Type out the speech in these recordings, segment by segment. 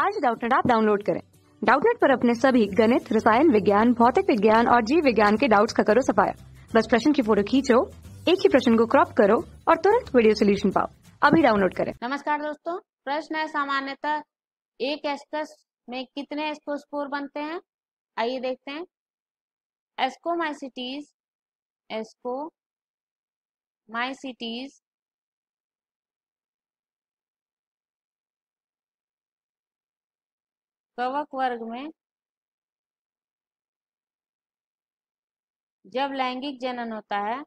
आज डाउटनेट आप डाउनलोड करें डाउटनेट पर अपने सभी गणित रसायन विज्ञान भौतिक विज्ञान और जीव विज्ञान के डाउट्स का करो सफाया बस प्रश्न की फोटो खींचो एक ही प्रश्न को क्रॉप करो और तुरंत वीडियो सोल्यूशन पाओ अभी डाउनलोड करें नमस्कार दोस्तों प्रश्न है सामान्यतः एक एस्कस में कितने एस्कोस्पोर बनते हैं आइए देखते हैं एस्कोमाइसिटीज एस्को माइसिटीज कवक वर्ग में जब लैंगिक जनन होता है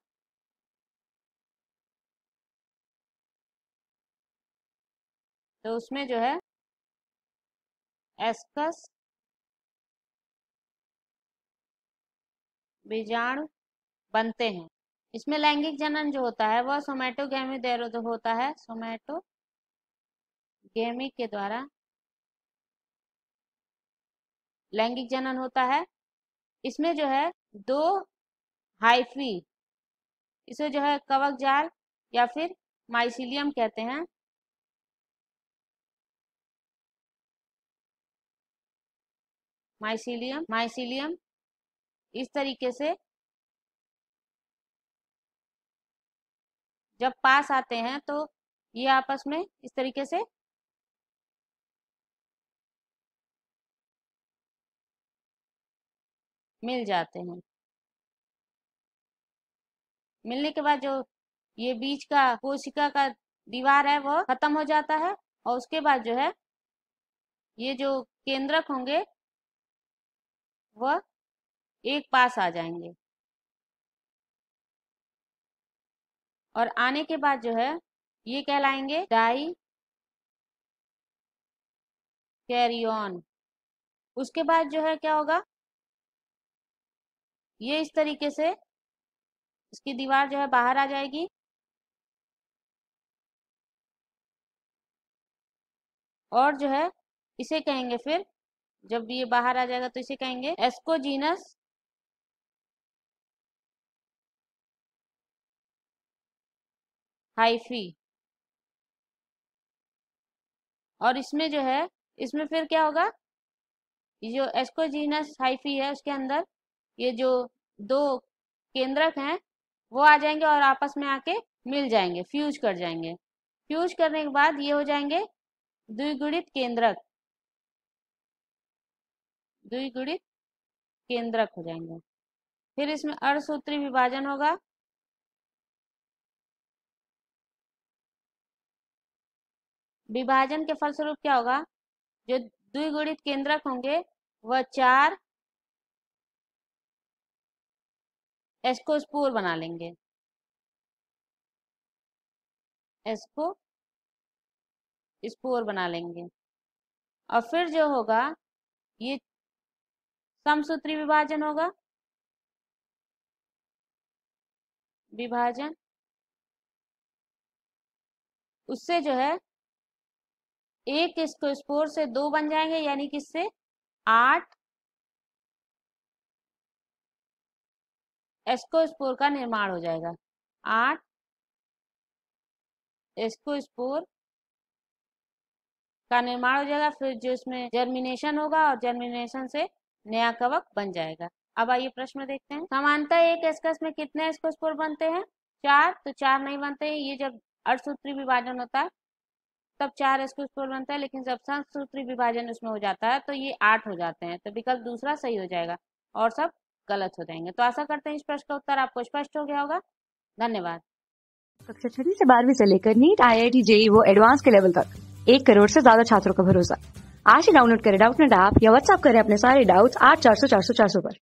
तो उसमें जो है एस्कस बीजाणु बनते हैं इसमें लैंगिक जनन जो होता है वह सोमैटोगेमी होता है सोमैटोगेमी के द्वारा लैंगिक जनन होता है इसमें जो है दो हाइफी इसे जो है कवक जाल या फिर माइसिलियम कहते हैं माइसिलियम माइसिलियम इस तरीके से जब पास आते हैं तो ये आपस में इस तरीके से मिल जाते हैं मिलने के बाद जो ये बीज का कोशिका का दीवार है वो खत्म हो जाता है और उसके बाद जो है ये जो केंद्रक होंगे वह एक पास आ जाएंगे और आने के बाद जो है ये कहलाएंगे डाई कैरियन उसके बाद जो है क्या होगा ये इस तरीके से इसकी दीवार जो है बाहर आ जाएगी और जो है इसे कहेंगे फिर जब ये बाहर आ जाएगा तो इसे कहेंगे एस्कोजीनस हाइफी और इसमें जो है इसमें फिर क्या होगा जो एस्कोजीनस हाइफी है उसके अंदर ये जो दो केंद्रक हैं वो आ जाएंगे और आपस में आके मिल जाएंगे फ्यूज कर जाएंगे फ्यूज करने के बाद ये हो जाएंगे द्विगुणित केंद्रक द्विगुणित केंद्रक हो जाएंगे फिर इसमें अर्धसूत्री विभाजन होगा विभाजन के फलस्वरूप क्या होगा जो द्विगुणित केंद्रक होंगे वह चार एस्को स्पोर बना लेंगे एस्को स्पोर बना लेंगे और फिर जो होगा ये समसूत्री विभाजन होगा विभाजन उससे जो है एक इसको स्पोर से दो बन जाएंगे यानी किससे आठ एस्को स्पोर का निर्माण हो जाएगा आठ स्पोर का निर्माण हो जाएगा फिर जो इसमें जर्मिनेशन होगा और जर्मिनेशन से नया कवक बन जाएगा अब आइए प्रश्न देखते हैं समानता एक एस्कस में कितने स्पोर बनते हैं चार तो चार नहीं बनते हैं ये जब अर्धसूत्री विभाजन होता है तब चार एस्को स्पोर बनता है लेकिन जब संसूत्री विभाजन उसमें हो जाता है तो ये आठ हो जाते हैं तो विकल्प दूसरा सही हो जाएगा और सब गलत हो जाएंगे तो आशा करते हैं इस प्रश्न का उत्तर आपको स्पष्ट हो गया होगा धन्यवाद कक्षा छठी से बारहवीं से लेकर NEET I I T JEE वो एडवांस के लेवल तक एक करोड़ से ज्यादा छात्रों का भरोसा आज ही डाउनलोड करें डाउट नेट ऐप या व्हाट्सअप करें अपने सारे डाउट्स आठ चार सौ चार सौ चार सौ पर